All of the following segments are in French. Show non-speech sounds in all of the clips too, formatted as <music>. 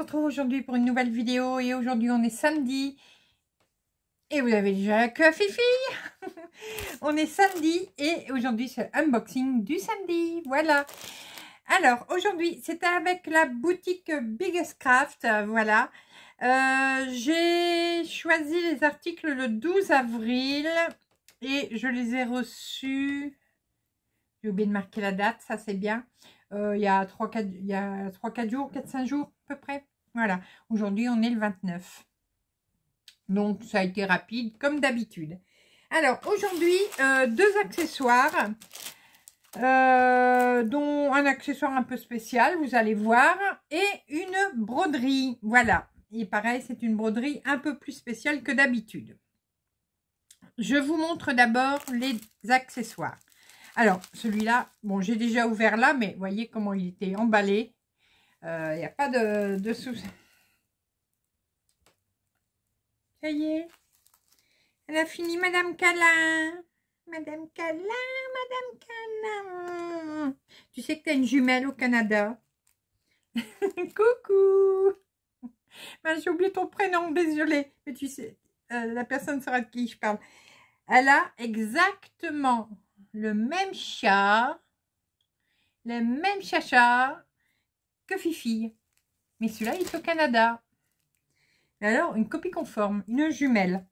retrouve aujourd'hui pour une nouvelle vidéo et aujourd'hui on est samedi et vous avez déjà que Fifi <laughs> On est samedi et aujourd'hui c'est unboxing du samedi, voilà Alors aujourd'hui c'était avec la boutique Biggest Craft, voilà euh, J'ai choisi les articles le 12 avril et je les ai reçus j'ai oublié de marquer la date, ça c'est bien. Euh, il y a 3-4 jours, 4-5 jours à peu près. Voilà, aujourd'hui on est le 29. Donc ça a été rapide comme d'habitude. Alors aujourd'hui, euh, deux accessoires, euh, dont un accessoire un peu spécial, vous allez voir, et une broderie, voilà. Et pareil, c'est une broderie un peu plus spéciale que d'habitude. Je vous montre d'abord les accessoires. Alors, celui-là, bon, j'ai déjà ouvert là, mais voyez comment il était emballé. Il euh, n'y a pas de, de souci. Ça y est. Elle a fini, Madame Calin. Madame Calin, Madame Calin. Tu sais que tu as une jumelle au Canada. <laughs> Coucou. Ben, j'ai oublié ton prénom, désolée. Mais tu sais, euh, la personne saura de qui je parle. Elle a exactement le même chat, le même chacha que Fifi. Mais celui-là, il est au Canada. alors, une copie conforme, une jumelle.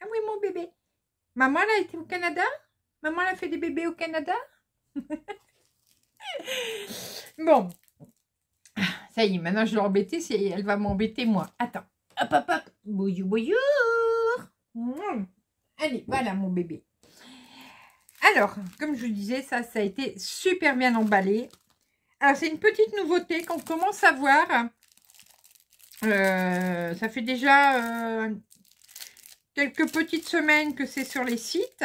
Ah oui, mon bébé. Maman, elle a été au Canada Maman, elle a fait des bébés au Canada <laughs> Bon. Ça y est, maintenant, je l'ai si Elle va m'embêter, moi. Attends. Hop, hop, hop. Bouillou bouillou. Mmh. Allez, voilà, mon bébé. Alors, comme je disais, ça, ça a été super bien emballé. Ah, c'est une petite nouveauté qu'on commence à voir. Euh, ça fait déjà euh, quelques petites semaines que c'est sur les sites.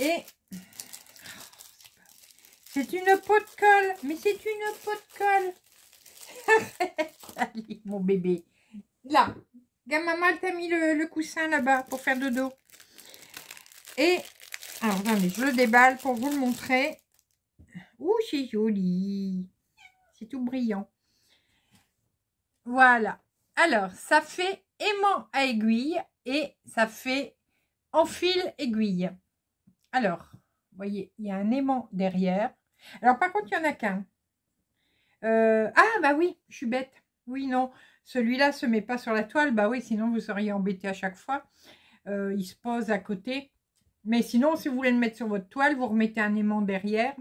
Et c'est une peau de colle. Mais c'est une peau de colle. <laughs> Allez, mon bébé. Là, gamma t'as mis le, coussin là-bas pour faire dodo. Et, alors je le déballe pour vous le montrer. Oh, c'est joli. C'est tout brillant. Voilà. Alors, ça fait aimant à aiguille et ça fait en fil aiguille. Alors, voyez, il y a un aimant derrière. Alors, par contre, il n'y en a qu'un. Euh, ah, bah oui, je suis bête. Oui, non, celui-là se met pas sur la toile. Bah oui, sinon, vous seriez embêté à chaque fois. Euh, il se pose à côté. Mais sinon, si vous voulez le mettre sur votre toile, vous remettez un aimant derrière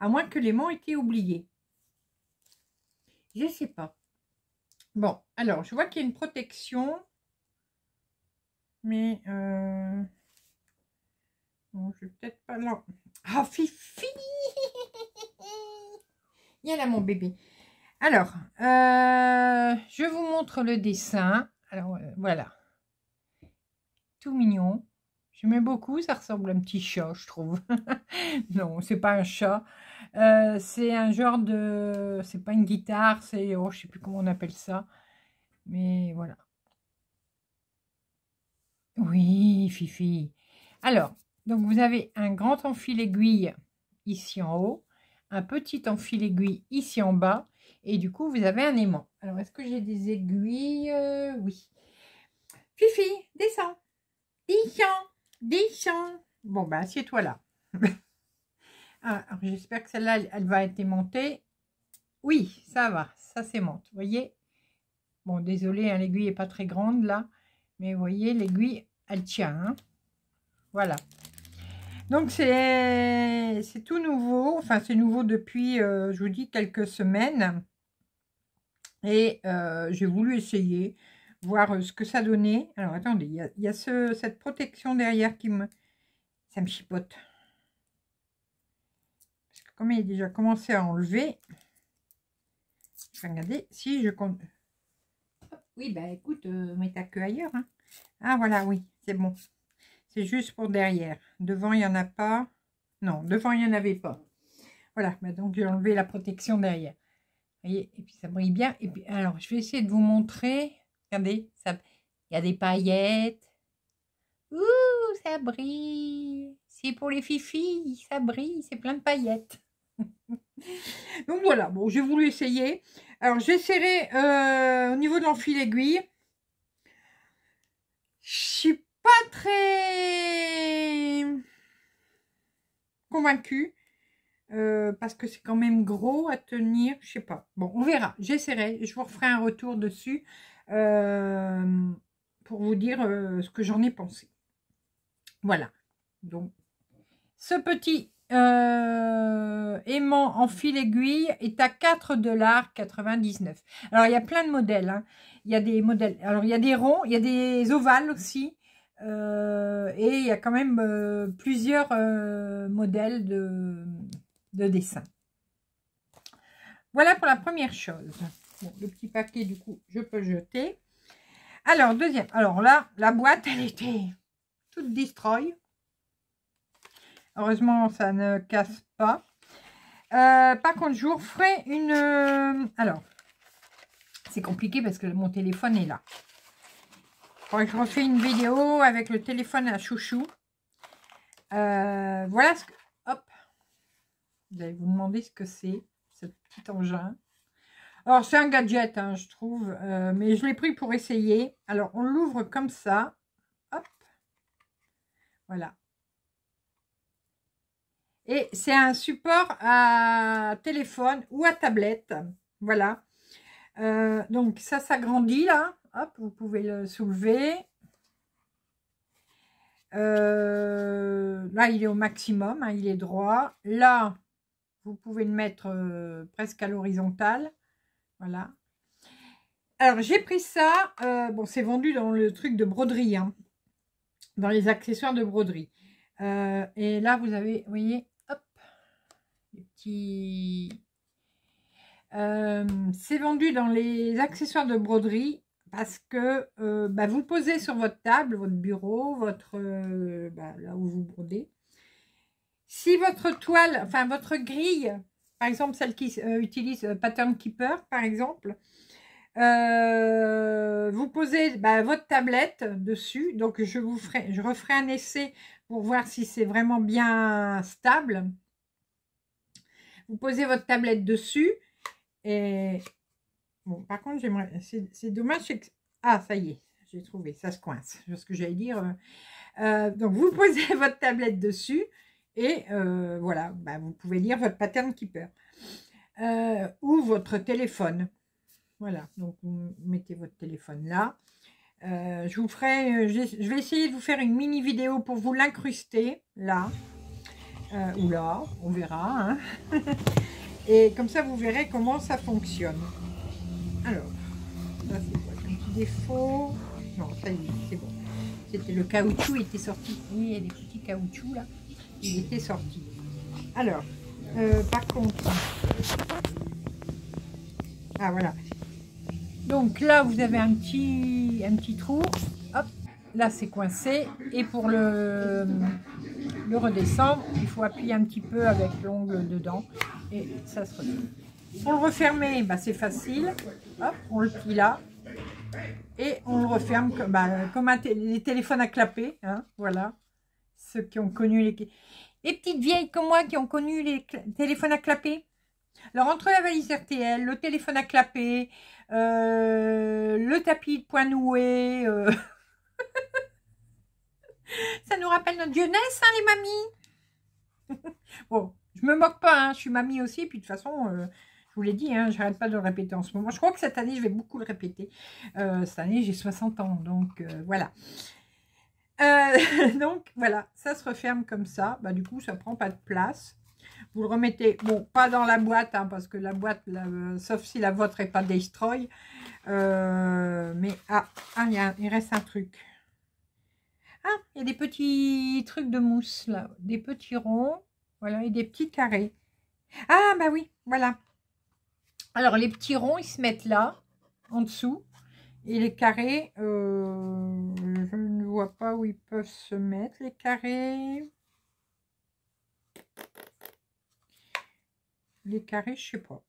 à moins que l'aimant ait été oublié. Je ne sais pas. Bon, alors, je vois qu'il y a une protection. Mais, euh... Bon, je vais peut-être pas là. Ah, Fifi Il y a là mon bébé. Alors, euh, je vous montre le dessin. Alors, euh, voilà. Tout mignon. J'aimais beaucoup, ça ressemble à un petit chat, je trouve. <laughs> non, c'est pas un chat. Euh, c'est un genre de... C'est pas une guitare, c'est... Oh, je sais plus comment on appelle ça. Mais voilà. Oui, Fifi. Alors, donc vous avez un grand enfil aiguille ici en haut, un petit enfil aiguille ici en bas, et du coup, vous avez un aimant. Alors, est-ce que j'ai des aiguilles euh, Oui. Fifi, descends. Descends. Bon, ben, assieds-toi là. <laughs> Ah, ah, j'espère que celle-là, elle, va être montée. Oui, ça va. Ça, c'est monte. Vous voyez Bon, désolé, hein, l'aiguille n'est pas très grande, là. Mais vous voyez, l'aiguille, elle tient. Hein. voilà. Donc, c'est tout nouveau. Enfin, c'est nouveau depuis, euh, je vous dis, quelques semaines. Et euh, j'ai voulu essayer voir euh, ce que ça donnait. Alors, attendez, il y a, ce, cette protection derrière qui me... Ça me chipote. Parce que comme il a déjà commencé à enlever, je si je compte... Oui, bah écoute, euh, mais mets ta queue ailleurs. Hein. Ah, voilà, oui, c'est bon. C'est juste pour derrière. Devant, il n'y en a pas. Non, devant, il n'y en avait pas. Voilà, bah, donc j'ai enlevé la protection derrière. Vous voyez, et puis ça brille bien. Et puis, alors, je vais essayer de vous montrer Regardez, il y a des paillettes. Ouh, ça brille. C'est pour les filles, ça brille, c'est plein de paillettes. <laughs> Donc voilà, bon, j'ai voulu essayer. Alors j'essaierai euh, au niveau de l'enfil aiguille. Je suis pas très convaincue. Euh, parce que c'est quand même gros à tenir, je sais pas. Bon, on verra, j'essaierai, je vous referai un retour dessus euh, pour vous dire euh, ce que j'en ai pensé. Voilà, donc ce petit aimant en fil aiguille est à 4,99$. Alors, il y a plein de modèles, hein. il y a des modèles, alors il y a des ronds, il y a des ovales aussi, et il y a quand même plusieurs modèles de, dessin. Voilà pour la première chose. le petit paquet, du coup, je peux jeter. Alors, deuxième. Alors là, la boîte, elle était toute destroy. Heureusement, ça ne casse pas. Euh, par contre, je vous une... Euh, alors, c'est compliqué parce que mon téléphone est là. je refais une vidéo avec le téléphone à chouchou. Euh, voilà ce que... Vous allez vous demander ce que c'est, ce petit engin. Alors, c'est un gadget, hein, je trouve, euh, mais je l'ai pris pour essayer. Alors, on l'ouvre comme ça. Hop. Voilà. Et c'est un support à téléphone ou à tablette. Voilà. Euh, donc, ça s'agrandit, là. Hop, vous pouvez le soulever. Euh, là, il est au maximum, hein, il est droit. Là, vous pouvez le mettre euh, presque à l'horizontale. Voilà. Alors, j'ai pris ça. Euh, bon, c'est vendu dans le truc de broderie. Hein. dans les accessoires de broderie. Euh, et là, vous avez, voyez, hop, les c'est vendu dans les accessoires de broderie parce que bah, vous posez sur votre table, votre bureau, votre bah, là où vous brodez. Si votre toile, enfin votre grille, par exemple celle qui euh, utilise euh, Pattern Keeper, par exemple, euh, vous posez bah, votre tablette dessus. Donc, je, vous ferai, je referai un essai pour voir si c'est vraiment bien stable. Vous posez votre tablette dessus. Et bon, par contre, C'est dommage. Ah, ça y est, j'ai trouvé. Ça se coince. ce que j'allais dire. donc, vous <laughs> posez votre tablette dessus. Et euh, voilà, bah, vous pouvez lire votre pattern keeper. Euh, ou votre téléphone. Voilà, donc vous mettez votre téléphone là. Euh, je vous ferai, je vais essayer de vous faire une mini vidéo pour vous l'incruster là ou là, on verra. Hein. <laughs> Et comme ça, vous verrez comment ça fonctionne. Alors, c'est quoi petit défaut. Non, ça y est, c'est bon. C'était le caoutchouc était sorti. Oui, il y a des petits caoutchoucs là il était sorti. Alors, euh, par contre... Ah, voilà. Donc là, vous avez un petit, un petit trou. là, c'est coincé. Et pour le, le redescendre, il faut appuyer un petit peu avec l'ongle dedans. Et ça se retrouve. Pour le refermer, bah, c'est facile. on le plie là et on le referme comme, bah, comme un les téléphones à clapper. Hein. voilà ceux qui ont connu les, les petites vieilles comme moi qui ont connu les téléphones à clapper. Alors, entre la valise RTL, le téléphone à clapper, euh, le tapis de poing noué, euh, <laughs> ça nous rappelle notre jeunesse, hein, les mamies <laughs> Bon, je me moque pas, hein, je suis mamie aussi, puis de toute façon, euh, je vous l'ai dit, hein, je n'arrête pas de le répéter en ce moment. Je crois que cette année, je vais beaucoup le répéter. cette année, j'ai 60 ans, donc voilà. Euh, <laughs> donc voilà, ça se referme comme ça. Bah, du coup, ça prend pas de place. Vous le remettez, bon, pas dans la boîte, hein, parce que la boîte, sauf si la vôtre n'est pas destroy. Euh, mais, ah, ah il, il, reste un truc. Ah, il y a des petits trucs de mousse, là. Des petits ronds, voilà, et des petits carrés. Ah, bah oui, voilà. Alors, les petits ronds, ils se mettent là, en dessous les carrés, euh, je ne vois pas où ils peuvent se mettre, les carrés. Les carrés, je sais pas.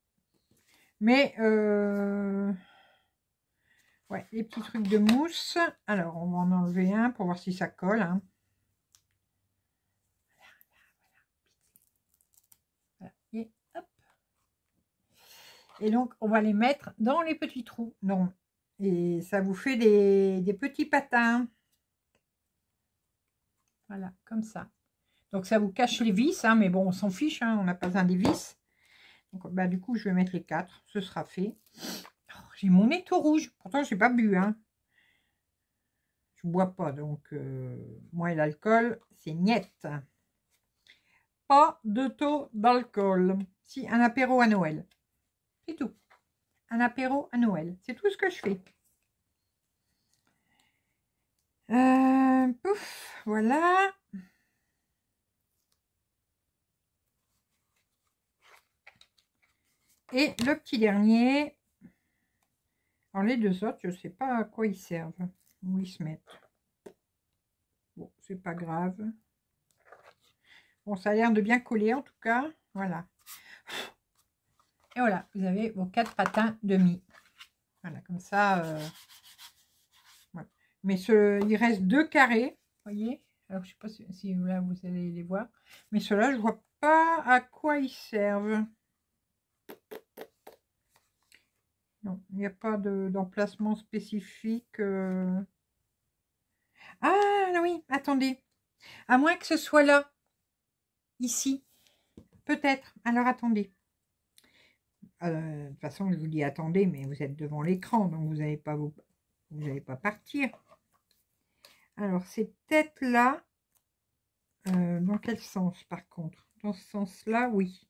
Mais, euh, ouais, les petits trucs de mousse. Alors, on va en enlever un pour voir si ça colle. Hein. Et donc, on va les mettre dans les petits trous. Non, et ça vous fait des, petits patins. Voilà, comme ça. Donc ça vous cache les vis, hein, mais bon, on s'en fiche, hein, on n'a pas un des vis. Donc, bah, du coup, je vais mettre les quatre, ce sera fait. Oh, j'ai mon nez rouge, pourtant j'ai pas bu. Hein. Je bois pas, donc euh, moi et l'alcool, c'est niette. Pas de taux d'alcool. Si, un apéro à Noël. C'est tout un apéro à Noël. C'est tout ce que je fais. Euh, pouf, voilà. Et le petit dernier. Alors les deux autres, je sais pas à quoi ils servent, où ils se mettent. Bon, c'est pas grave. Bon, ça a l'air de bien coller en tout cas. Voilà. Et voilà, vous avez vos quatre patins demi. Voilà, comme ça. Euh, Mais ce, il reste deux carrés, voyez. Alors, je ne sais pas si, là, vous allez les voir. Mais ceux-là, je ne vois pas à quoi ils servent. Non, il n'y a pas d'emplacement spécifique. Euh. Ah oui, attendez. À moins que ce soit là. Ici. Peut-être. Alors, attendez. Euh, de toute façon, je vous dis attendez, mais vous êtes devant l'écran, donc vous n'allez pas vous, vous allez pas partir. Alors, c'est peut-être là euh, dans quel sens par contre Dans ce sens-là, oui.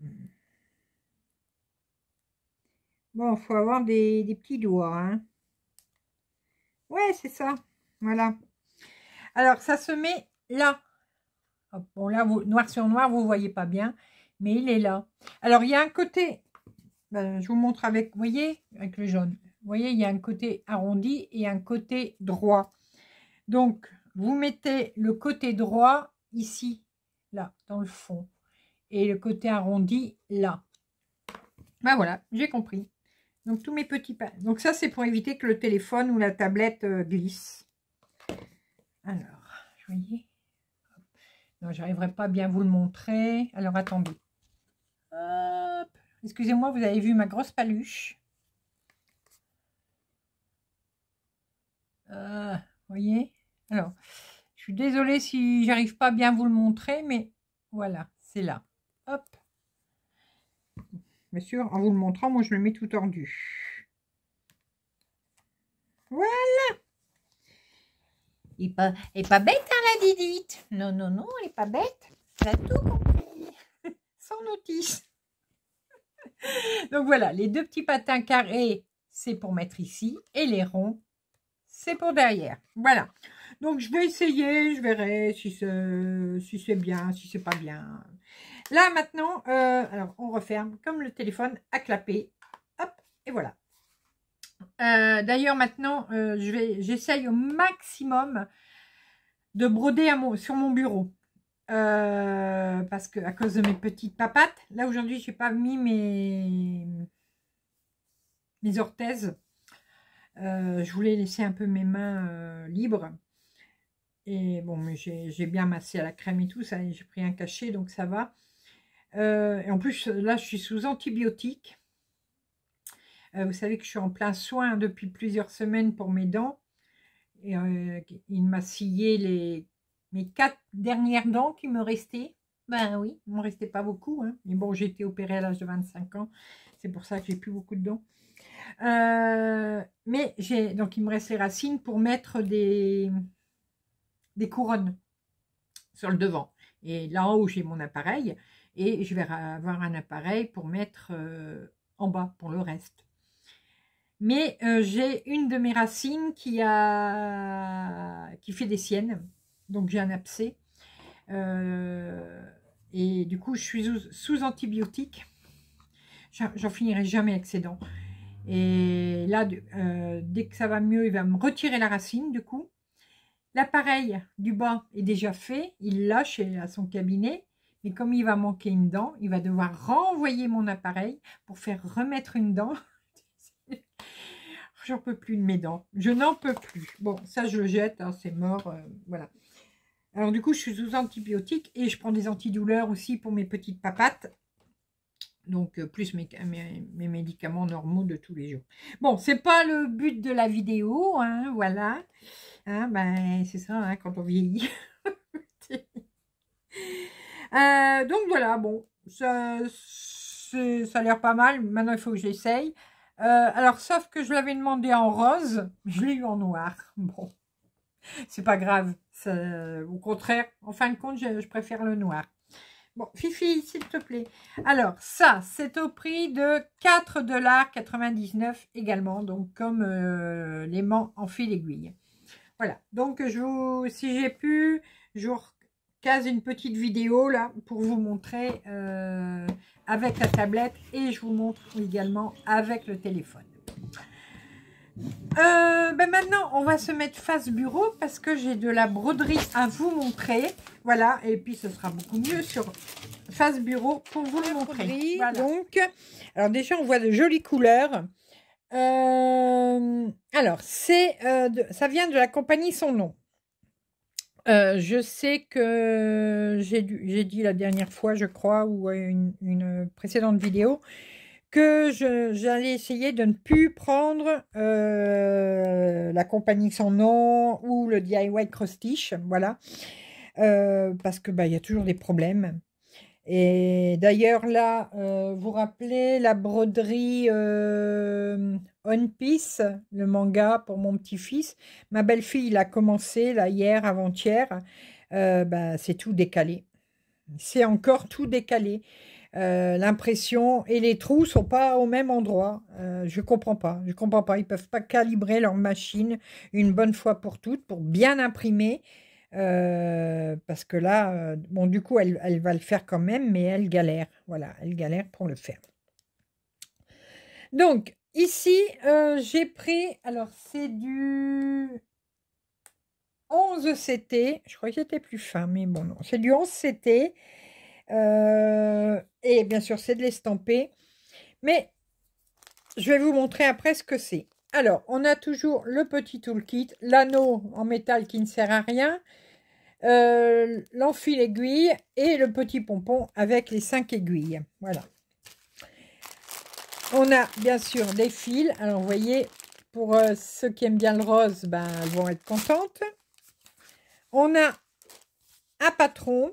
Hmm. Bon, faut avoir des, petits doigts. Hein. Ouais, c'est ça. Voilà. Alors, ça se met là. Bon, là, noir sur noir, vous voyez pas bien mais il est là. Alors, il y a un côté, ben, je vous montre avec, voyez, avec le jaune. Vous voyez, il y a un côté arrondi et un côté droit. Donc, vous mettez le côté droit ici, là, dans le fond. Et le côté arrondi, là. Ben voilà, j'ai compris. Donc, tous mes petits pas. Donc, ça, c'est pour éviter que le téléphone ou la tablette euh, glisse. Alors, vous voyez Non, j'arriverai pas à bien vous le montrer. Alors, attendez. Excusez-moi, vous avez vu ma grosse paluche. Euh, voyez Alors, je suis désolée si j'arrive pas bien vous le montrer, mais voilà, c'est là. Hop. Bien sûr, en vous le montrant, moi, je le mets tout tordu. Voilà Il pas, pas, pas, bête, hein, la Didite Non, non, non, elle n'est pas bête. Ça tout notice. <laughs> Donc voilà, les deux petits patins carrés, c'est pour mettre ici. Et les ronds, c'est pour derrière. Voilà. Donc je vais essayer, je verrai si c'est si bien, si c'est pas bien. Là maintenant, euh, alors on referme comme le téléphone a clapé. Hop, et voilà. Euh, d'ailleurs maintenant, euh, vais j'essaye au maximum de broder un mot sur mon bureau. Euh, parce que à cause de mes petites papates. Là, aujourd'hui, je n'ai pas mis mes, mes orthèses. Euh, je voulais laisser un peu mes mains euh, libres. Et bon, mais j'ai bien massé à la crème et tout, ça, j'ai pris un cachet, donc ça va. et en plus, là, je suis sous antibiotiques. vous savez que je suis en plein soin depuis plusieurs semaines pour mes dents. Et, il m'a scié les mes quatre dernières dents qui me restaient, ben oui, il ne me restait pas beaucoup. Hein. Mais bon, j'ai été opérée à l'âge de 25 ans. C'est pour ça que j'ai plus beaucoup de dents. Euh, mais j'ai donc il me reste les racines pour mettre des, des couronnes sur le devant. Et là-haut, j'ai mon appareil. Et je vais avoir un appareil pour mettre euh, en bas pour le reste. Mais euh, j'ai une de mes racines qui, a, qui fait des siennes donc j'ai un abcès. Euh, et du coup, je suis sous, antibiotique antibiotiques. J'en finirai jamais avec ces dents. Et là, euh, dès que ça va mieux, il va me retirer la racine, du coup. L'appareil du bas est déjà fait. Il lâche à son cabinet. Mais comme il va manquer une dent, il va devoir renvoyer mon appareil pour faire remettre une dent. <laughs> J'en peux plus de mes dents. Je n'en peux plus. Bon, ça, je le jette. Hein, c'est mort. Euh, voilà. Alors du coup, je suis sous antibiotiques et je prends des antidouleurs aussi pour mes petites papates. Donc, euh, plus mes, médicaments normaux de tous les jours. Bon, c'est pas le but de la vidéo, hein, voilà. Hein, ben, c'est ça, hein, quand on vieillit. <laughs> Euh, donc, voilà, bon, ça, ça a l'air pas mal. Maintenant, il faut que j'essaye. Euh, alors, sauf que je l'avais demandé en rose, je l'ai eu en noir. Bon c'est pas grave. Euh, au contraire, en fin de compte, je, préfère le noir. Bon, Fifi, s'il te plaît. Alors, ça, c'est au prix de 4,99$ également, donc comme euh, l'aimant en fil aiguille. Voilà, donc je si j'ai pu, je vous recase une petite vidéo là pour vous montrer euh, avec la tablette et je vous montre également avec le téléphone. Euh, ben maintenant, on va se mettre face bureau parce que j'ai de la broderie à vous montrer. Voilà, et puis ce sera beaucoup mieux sur face bureau pour vous montrer. Donc, alors déjà, on voit de jolies couleurs. Euh, alors, c'est, euh, ça vient de la compagnie Son Nom. je sais que j'ai dit la dernière fois, je crois, ou une, une précédente vidéo, que j'allais essayer de ne plus prendre euh, la compagnie sans nom ou le DIY cross voilà, euh, parce que bah, il y a toujours des problèmes. Et d'ailleurs là, euh, vous rappelez la broderie One Piece, le manga pour mon petit-fils. Ma belle-fille, il a commencé là hier, avant-hier. bah, c'est tout décalé. C'est encore tout décalé. Euh, l'impression et les trous sont pas au même endroit. Euh, je comprends pas. Je comprends pas. Ils peuvent pas calibrer leur machine une bonne fois pour toutes pour bien imprimer. Euh, parce que là, bon, du coup, elle, va le faire quand même, mais elle galère. Voilà, elle galère pour le faire. Donc, ici, j'ai pris, alors c'est du 11 CT. Je crois que c'était plus fin, mais bon, non. C'est du 11 CT. Euh, et bien sûr, c'est de l'estamper. Mais je vais vous montrer après ce que c'est. Alors, on a toujours le petit toolkit, l'anneau en métal qui ne sert à rien, euh, l'enfil aiguille et le petit pompon avec les cinq aiguilles. Voilà. On a bien sûr des fils. Alors, vous voyez, pour euh, ceux qui aiment bien le rose, ben, vont être contentes. On a un patron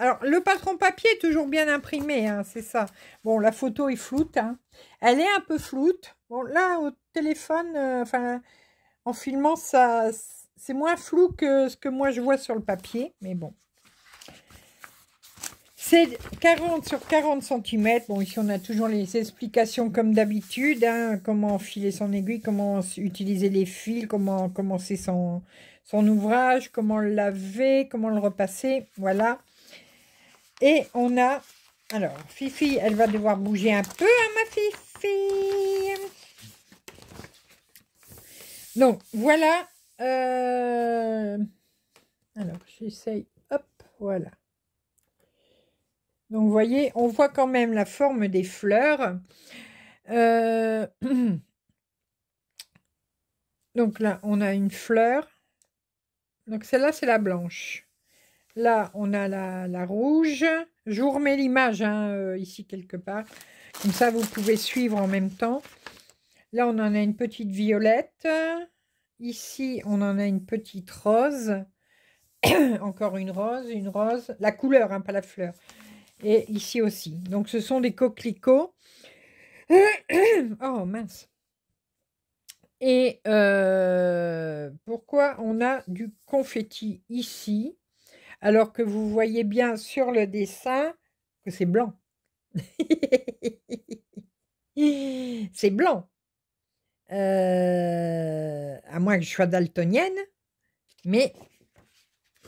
alors, le patron papier est toujours bien imprimé, hein, c'est ça. Bon, la photo est floute. Hein. Elle est un peu floute. Bon, là, au téléphone, euh, enfin, en filmant, ça, c'est moins flou que ce que moi je vois sur le papier. Mais bon. C'est 40 sur 40 cm. Bon, ici, on a toujours les explications comme d'habitude. Hein, comment filer son aiguille, comment utiliser les fils, comment commencer son, son ouvrage, comment le laver, comment le repasser. Voilà. Et on a... Alors, Fifi, elle va devoir bouger un peu, hein, ma Fifi Donc, voilà. Euh, alors, j'essaye. Hop, voilà. Donc, vous voyez, on voit quand même la forme des fleurs. Euh, <clears throat> donc là, on a une fleur. Donc celle-là, c'est la blanche. Là, on a la, la rouge. Je vous remets l'image hein, euh, ici quelque part. Comme ça, vous pouvez suivre en même temps. Là, on en a une petite violette. Ici, on en a une petite rose. <coughs> Encore une rose, une rose. La couleur, hein, pas la fleur. Et ici aussi. Donc, ce sont des coquelicots. <coughs> oh, mince. Et euh, pourquoi on a du confetti ici alors que vous voyez bien sur le dessin que c'est blanc. <laughs> c'est blanc. Euh, à moins que je sois daltonienne. Mais,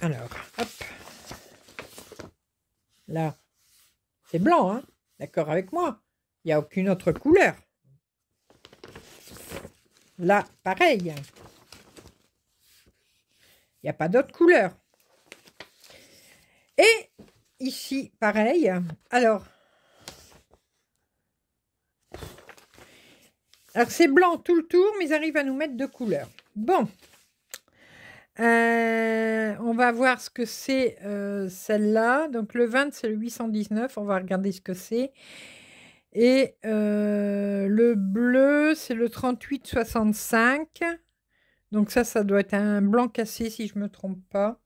alors, hop. Là, c'est blanc, hein D'accord avec moi Il n'y a aucune autre couleur. Là, pareil. Il n'y a pas d'autre couleur. Et ici, pareil. Alors, c'est blanc tout le tour, mais ils arrivent à nous mettre deux couleurs. Bon. Euh, on va voir ce que c'est euh, celle-là. Donc le 20, c'est le 819. On va regarder ce que c'est. Et euh, le bleu, c'est le 3865. Donc ça, ça doit être un blanc cassé si je ne me trompe pas.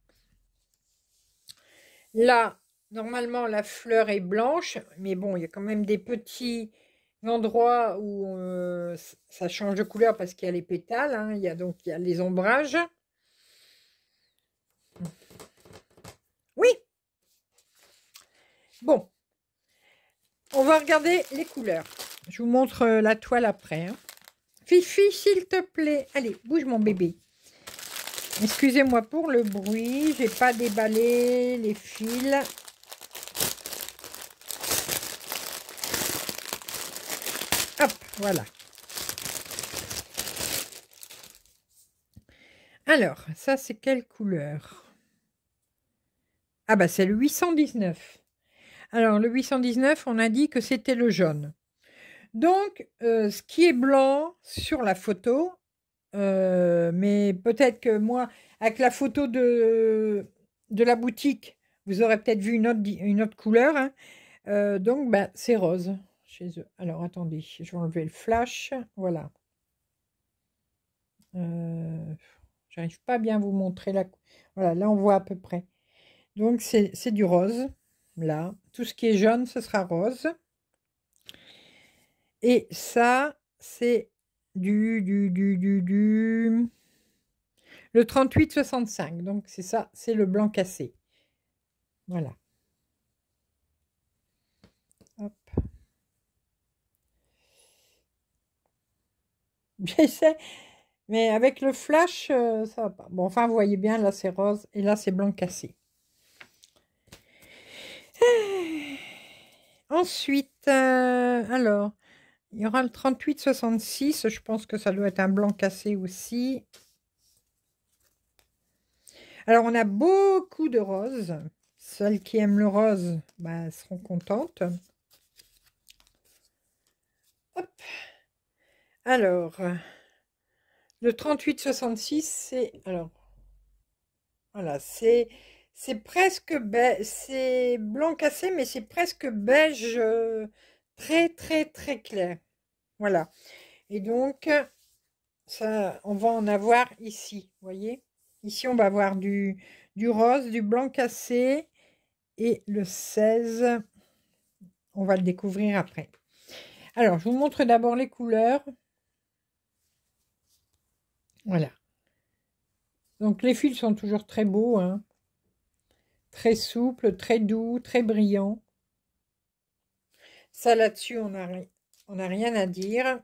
Là, normalement, la fleur est blanche, mais bon, il y a quand même des petits endroits où euh, ça change de couleur parce qu'il y a les pétales, hein. il y a donc il y a les ombrages. Oui Bon, on va regarder les couleurs. Je vous montre euh, la toile après. Hein. Fifi, s'il te plaît. Allez, bouge mon bébé. Excusez-moi pour le bruit, j'ai pas déballé les fils. Hop, voilà. Alors, ça c'est quelle couleur Ah bah c'est le 819. Alors le 819, on a dit que c'était le jaune. Donc, euh, ce qui est blanc sur la photo, euh, mais peut-être que moi, avec la photo de, de la boutique, vous aurez peut-être vu une autre, une autre couleur. Hein. Euh, donc, ben, c'est rose chez eux. Alors, attendez, je vais enlever le flash. Voilà. Euh, j'arrive pas bien vous montrer la... Voilà, là, on voit à peu près. Donc, c'est du rose. Là, tout ce qui est jaune, ce sera rose. Et ça, c'est du, du, du, du, du... Le 38,65. Donc, c'est ça, c'est le blanc cassé. Voilà. Hop. J'essaie, <laughs> mais avec le flash, euh, ça va pas. Bon, enfin, vous voyez bien, là, c'est rose et là, c'est blanc cassé. <sighs> Ensuite, euh, alors, il y aura le 3866, Je pense que ça doit être un blanc cassé aussi. Alors, on a beaucoup de roses. Celles qui aiment le rose bah, seront contentes. Alors, le 3866, c'est... Alors, voilà, c'est... C'est presque c'est blanc cassé, mais c'est presque beige euh, très très très clair. Voilà. Et donc, ça, on va en avoir ici, voyez Ici, on va avoir du, du rose, du blanc cassé. Et le 16, on va le découvrir après. Alors, je vous montre d'abord les couleurs. Voilà. Donc, les fils sont toujours très beaux. Hein. très souples, très doux, très brillants. Ça, là-dessus, on n'a on n'a rien à dire.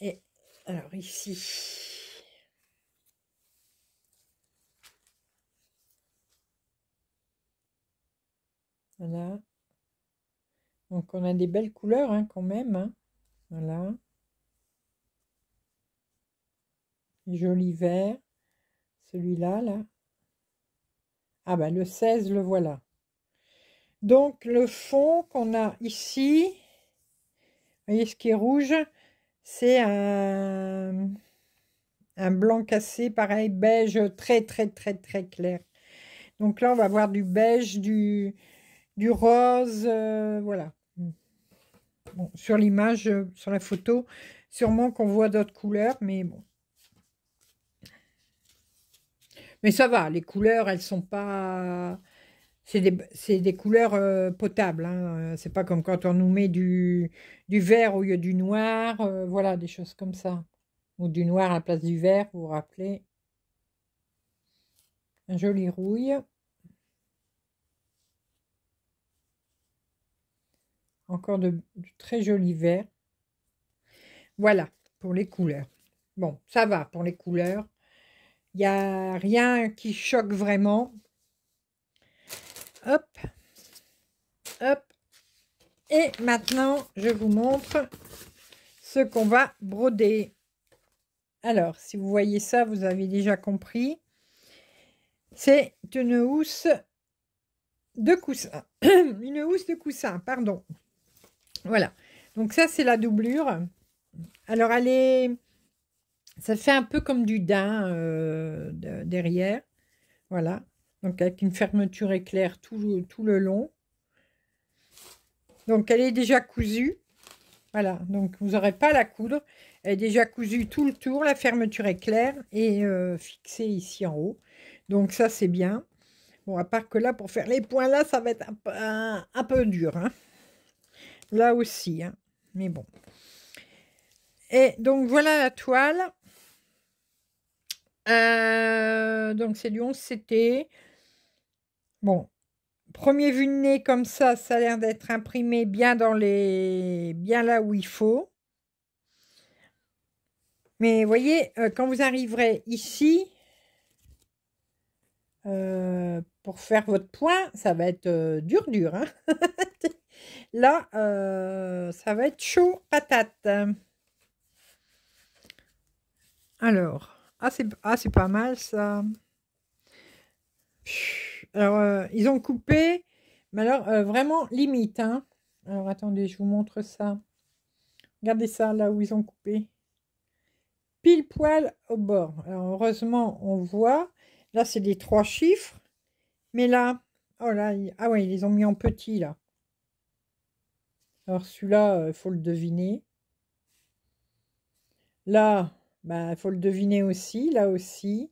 Et alors ici, voilà. Donc on a des belles couleurs hein, quand même. Hein. Voilà. Joli vert. Celui-là, là. Ah ben le 16, le voilà. Donc le fond qu'on a ici, vous voyez ce qui est rouge, c'est un, blanc cassé, pareil, beige, très très très très clair. Donc là, on va voir du beige, du, du rose, euh, voilà. Bon, sur l'image, sur la photo, sûrement qu'on voit d'autres couleurs, mais bon. Mais ça va, les couleurs, elles sont pas... C'est des, couleurs euh, potables. Hein. Euh, c'est pas comme quand on nous met du, du vert au lieu du noir. Euh, voilà, des choses comme ça. Ou du noir à la place du vert, vous vous rappelez. Un joli rouille. Encore de, très joli vert. Voilà, pour les couleurs. Bon, ça va pour les couleurs. Il n'y a rien qui choque vraiment. Hop. Hop. Et maintenant, je vous montre ce qu'on va broder. Alors, si vous voyez ça, vous avez déjà compris. C'est une housse de coussin. <clears throat> une housse de coussin, pardon. Voilà. Donc ça, c'est la doublure. Alors, elle est... Ça fait un peu comme du daim euh, derrière. Voilà. Donc avec une fermeture éclair tout, le long. Donc elle est déjà cousue. Voilà, donc vous n'aurez pas à la coudre. Elle est déjà cousue tout le tour, la fermeture éclair est euh, fixée ici en haut. Donc ça c'est bien. Bon, à part que là, pour faire les points là, ça va être un, peu dur. Hein. Là aussi, hein. mais bon. Et donc voilà la toile. Euh, donc c'est du 11 CT. Bon, premier vu de nez comme ça, ça a l'air d'être imprimé bien dans les, bien là où il faut. Mais voyez, euh, quand vous arriverez ici, euh, pour faire votre point, ça va être euh, dur dur. Hein. <laughs> là, ça va être chaud patate. Alors, ah c'est ah, pas mal ça. Alors, euh, ils ont coupé, mais alors euh, vraiment limite. Hein. Alors, attendez, je vous montre ça. Regardez ça, là où ils ont coupé. Pile poil au bord. Alors, heureusement, on voit. Là, c'est des trois chiffres. Mais là, oh là, ah ouais, ils les ont mis en petit, là. Alors, celui-là, euh, il faut le deviner. Là, bah, il faut le deviner aussi, là aussi.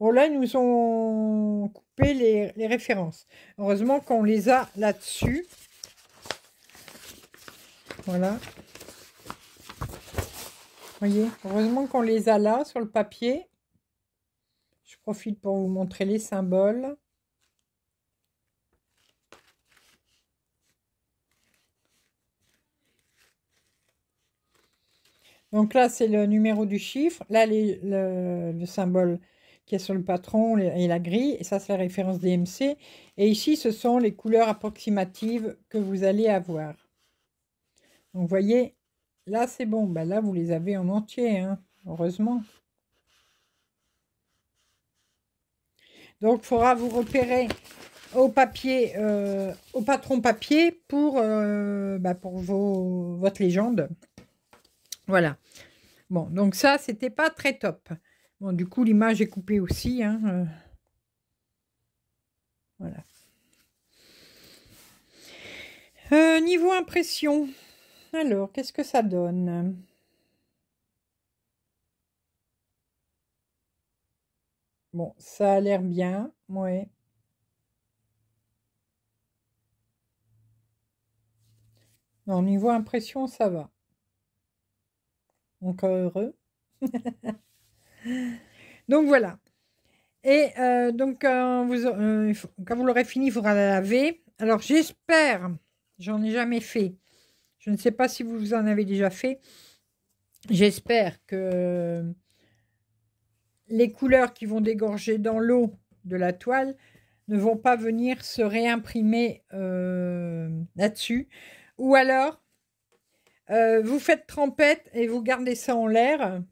Oh là, ils nous ont coupé les, références. Heureusement qu'on les a là-dessus. Voilà. Voyez, heureusement qu'on les a là sur le papier. Je profite pour vous montrer les symboles. Donc là, c'est le numéro du chiffre. Là, le symbole qui est sur le patron et la grille. Et ça, c'est la référence DMC. Et ici, ce sont les couleurs approximatives que vous allez avoir. Donc, vous voyez, là, c'est bon. Ben, là, vous les avez en entier, hein, heureusement. Donc, il faudra vous repérer au papier, euh, au patron papier pour, euh, ben, pour vos, votre légende. Voilà. Bon, donc ça, c'était pas très top. Bon, du coup, l'image est coupée aussi. Hein, euh. Voilà. Euh, niveau impression. Alors, qu'est-ce que ça donne Bon, ça a l'air bien, ouais. Non, niveau impression, ça va. Encore heureux. <laughs> donc voilà. Et euh, donc, euh, euh, quand vous, vous l'aurez fini, vous faudra la laver. Alors, j'espère, j'en ai jamais fait. Je ne sais pas si vous en avez déjà fait. J'espère que les couleurs qui vont dégorger dans l'eau de la toile ne vont pas venir se réimprimer là-dessus. Ou alors, vous faites trempette et vous gardez ça en l'air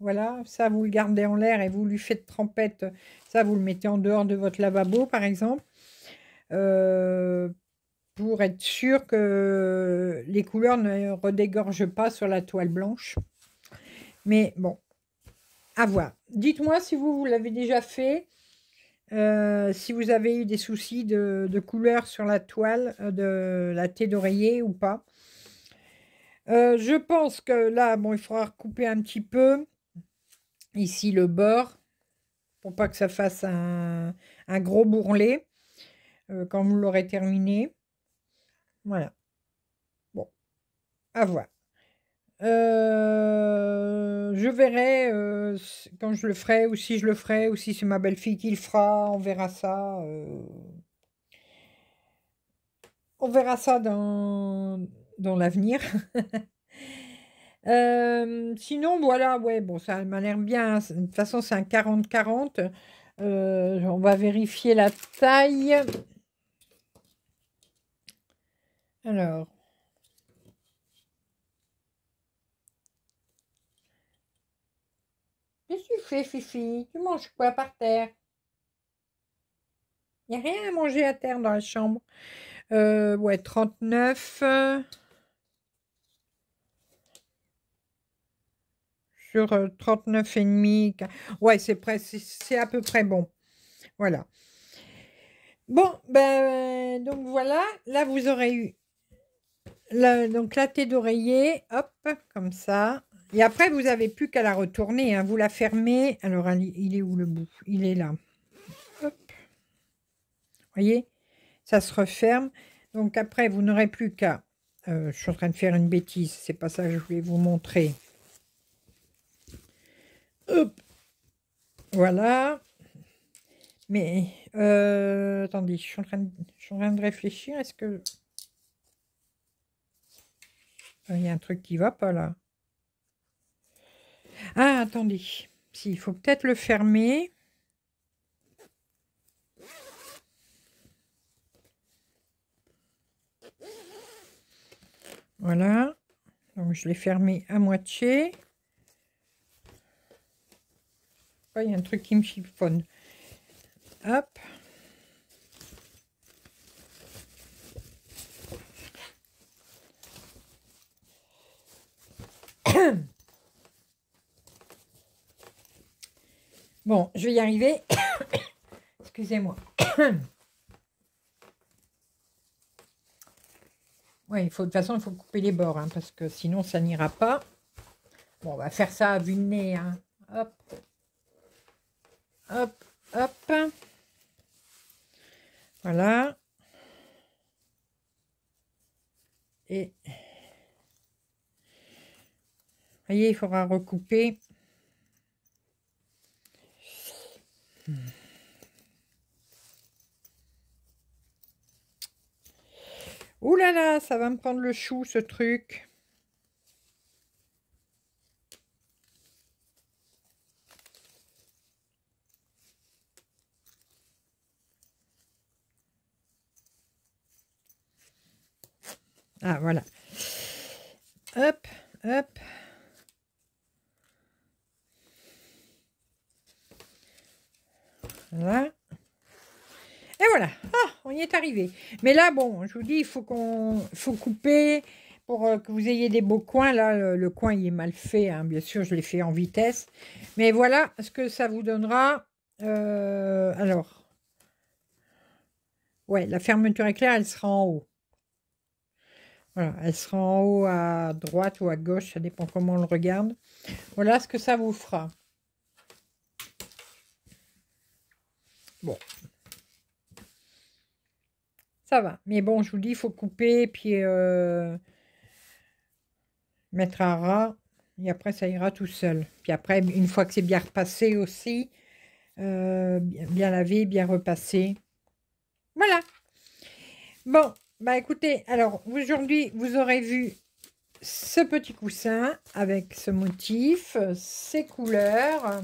voilà, ça, vous le gardez en l'air et vous lui faites trempette. Ça, vous le mettez en dehors de votre lavabo, par exemple. Euh, pour être sûr que les couleurs ne redégorgent pas sur la toile blanche. Mais bon, à voir. Dites-moi si vous, vous l'avez déjà fait, euh, si vous avez eu des soucis de, couleurs sur la toile euh, de la thé d'oreiller ou pas. je pense que là, bon, il faudra couper un petit peu ici le bord pour pas que ça fasse un, gros bourrelet euh, quand vous l'aurez terminé. Voilà. Bon, à voir. Euh, je verrai euh, quand je le ferai, ou si je le ferai, ou si c'est ma belle-fille qui le fera, on verra ça. On verra ça dans, dans l'avenir. <laughs> Euh, sinon, voilà, ouais, bon, ça m'a l'air bien. Hein. De toute façon, c'est un 40-40. Euh, on va vérifier la taille. Alors. Qu'est-ce que tu fais, Fifi Tu manges quoi par terre Il n'y a rien à manger à terre dans la chambre. Euh, ouais, 39. sur 39,5. Euh, ouais, c'est à peu près bon. Voilà. Bon, ben, donc voilà. Là, vous aurez eu la, donc la thé d'oreiller. Hop, comme ça. Et après, vous n'avez plus qu'à la retourner. Hein. Vous la fermez. Alors, il est où le bout Il est là. Hop. voyez Ça se referme. Donc après, vous n'aurez plus qu'à... Euh, je suis en train de faire une bêtise. C'est pas ça que je voulais vous montrer. Voilà. Mais, euh, attendez, je suis, en train de, réfléchir. Est-ce que... Euh, il y a un truc qui va pas, là. Ah, attendez. Si, il faut peut-être le fermer. Voilà. Donc, je l'ai fermé à moitié. il y a un truc qui me chiffonne. Hop. <coughs> Bon, je vais y arriver. <coughs> Excusez-moi. Oui, <coughs> il faut, de toute façon, il faut couper les bords, hein, parce que sinon, ça n'ira pas. Bon, on va faire ça à vue de nez. Hein. Hop. Hop, hop. Voilà. Et voyez, il faudra recouper. Ouh là là, ça va me prendre le chou ce truc. Ah, voilà. Hop, hop. Voilà. Et voilà. Ah, on y est arrivé. Mais là, bon, je vous dis, il faut qu'on faut couper pour euh, que vous ayez des beaux coins. Là, le, coin, il est mal fait. Hein. Bien sûr, je l'ai fait en vitesse. Mais voilà ce que ça vous donnera. Euh, alors. Ouais, la fermeture éclair, elle sera en haut. Voilà, elle sera en haut à droite ou à gauche, ça dépend comment on le regarde. Voilà ce que ça vous fera. Bon. Ça va. Mais bon, je vous dis, il faut couper, puis euh, mettre un rat Et après, ça ira tout seul. Puis après, une fois que c'est bien repassé aussi, euh, bien lavé, bien repassé. Voilà. Bon, bah écoutez, alors aujourd'hui, vous aurez vu ce petit coussin avec ce motif, ces couleurs.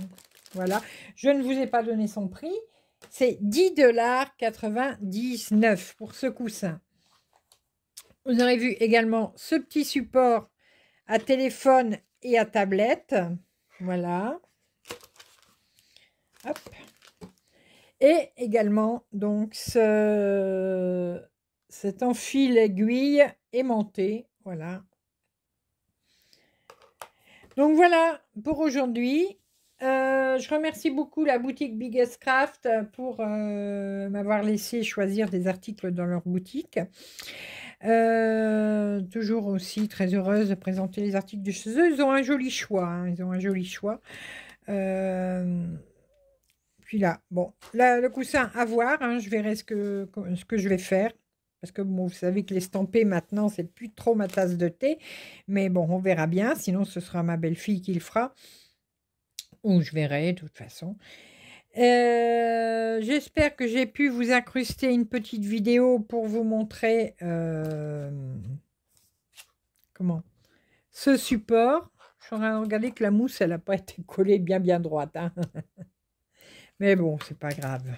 Voilà. Je ne vous ai pas donné son prix. C'est 10,99$ pour ce coussin. Vous aurez vu également ce petit support à téléphone et à tablette. Voilà. Hop. Et également, donc, ce cet fil, aiguille aimanté. Voilà. Donc voilà pour aujourd'hui. Euh, je remercie beaucoup la boutique Biggest Craft pour euh, m'avoir laissé choisir des articles dans leur boutique. Euh, toujours aussi très heureuse de présenter les articles de chez eux. Ils ont un joli choix. Hein. Ils ont un joli choix. puis là, bon, là, le coussin à voir. Hein. Je verrai ce que, ce que je vais faire. Parce que bon, vous savez que l'estampé maintenant, c'est plus trop ma tasse de thé. Mais bon, on verra bien. Sinon, ce sera ma belle-fille qui le fera. Ou je verrai, de toute façon. Euh, j'espère que j'ai pu vous incruster une petite vidéo pour vous montrer euh, comment ce support. Je regardé que la mousse, elle n'a pas été collée bien bien droite. Hein. <laughs> Mais bon, c'est pas grave.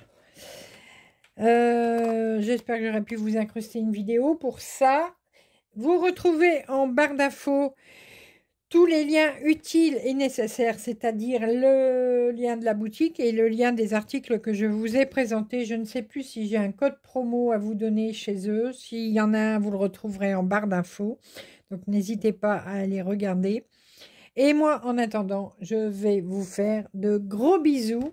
Euh, j'espère que j'aurais pu vous incruster une vidéo pour ça. Vous retrouvez en barre d'infos tous les liens utiles et nécessaires, c'est-à-dire le lien de la boutique et le lien des articles que je vous ai présentés. Je ne sais plus si j'ai un code promo à vous donner chez eux. S'il y en a un, vous le retrouverez en barre d'infos. Donc n'hésitez pas à aller regarder. Et moi, en attendant, je vais vous faire de gros bisous.